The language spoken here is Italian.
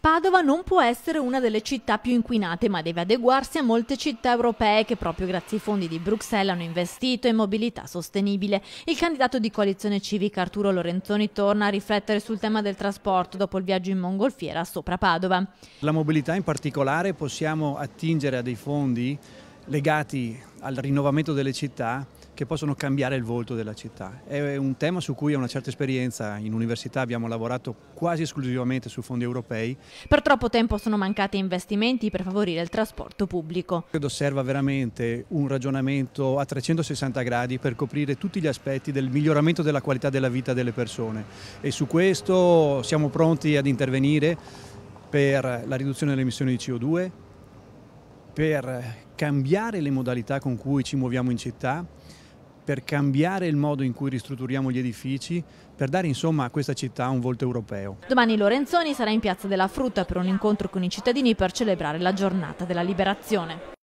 Padova non può essere una delle città più inquinate, ma deve adeguarsi a molte città europee che proprio grazie ai fondi di Bruxelles hanno investito in mobilità sostenibile. Il candidato di coalizione civica Arturo Lorenzoni torna a riflettere sul tema del trasporto dopo il viaggio in mongolfiera sopra Padova. La mobilità in particolare possiamo attingere a dei fondi legati al rinnovamento delle città che possono cambiare il volto della città. È un tema su cui ho una certa esperienza, in università abbiamo lavorato quasi esclusivamente su fondi europei. Per troppo tempo sono mancati investimenti per favorire il trasporto pubblico. Credo serva veramente un ragionamento a 360 gradi per coprire tutti gli aspetti del miglioramento della qualità della vita delle persone e su questo siamo pronti ad intervenire per la riduzione delle emissioni di CO2, per cambiare le modalità con cui ci muoviamo in città per cambiare il modo in cui ristrutturiamo gli edifici, per dare insomma a questa città un volto europeo. Domani Lorenzoni sarà in Piazza della Frutta per un incontro con i cittadini per celebrare la giornata della liberazione.